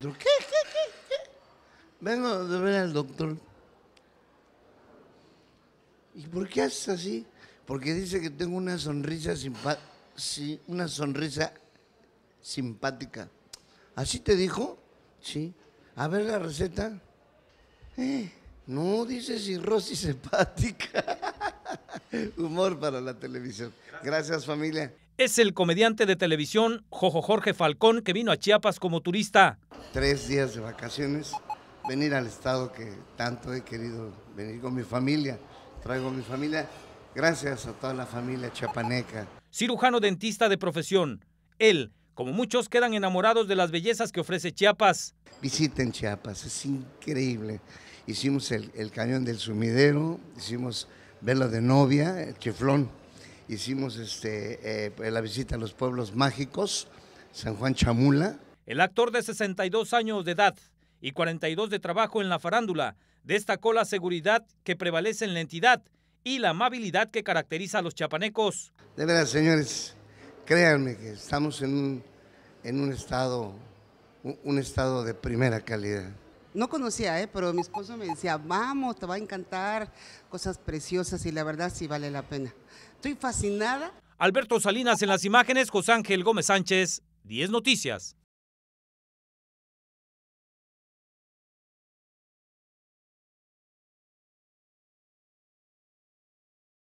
¿Qué, qué, qué, Vengo de ver al doctor. ¿Y por qué haces así? Porque dice que tengo una sonrisa simpática. Sí, una sonrisa simpática. ¿Así te dijo? Sí. A ver la receta. Eh, no, dice es simpática. Humor para la televisión. Gracias familia es el comediante de televisión Jojo Jorge Falcón que vino a Chiapas como turista. Tres días de vacaciones, venir al estado que tanto he querido venir con mi familia. Traigo mi familia, gracias a toda la familia chiapaneca. Cirujano dentista de profesión, él, como muchos, quedan enamorados de las bellezas que ofrece Chiapas. Visiten Chiapas, es increíble. Hicimos el, cañón del sumidero, hicimos vela de novia, el cheflón hicimos este, eh, la visita a los pueblos mágicos, San Juan Chamula. El actor de 62 años de edad y 42 de trabajo en la farándula destacó la seguridad que prevalece en la entidad y la amabilidad que caracteriza a los chapanecos. De verdad, señores, créanme que estamos en estado un estado de primera calidad no conocía, ¿eh? pero mi esposo me decía, vamos, te va a encantar, cosas preciosas y la verdad sí vale la pena. Estoy fascinada. Alberto Salinas en las imágenes, José Ángel Gómez Sánchez, 10 Noticias.